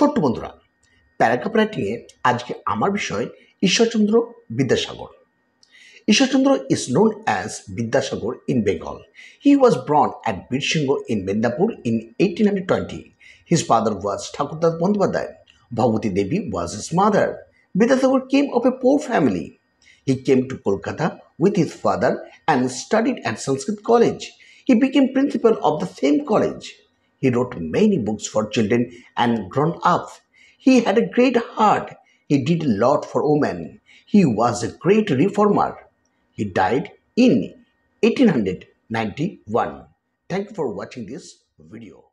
ছোট্ট বন্ধুরা প্যারাগ্রাফ রাইটিংয়ে আজকে আমার বিষয় Ishwarchandra Vidyasagar Ishwarchandra is known as Vidyasagar in Bengal he was born at Birsingha in Medinipur in eighteen hundred twenty his father was Thakurdas Bandyopadhyay Bhagabati Devi was his mother Vidyasagar came of a poor family he came to Kolkata with his father and studied at Sanskrit college he became principal of the same college He wrote many books for children and grown ups. He had a great heart. He did a lot for women. He was a great reformer. He died in 1891. Thank you for watching this video.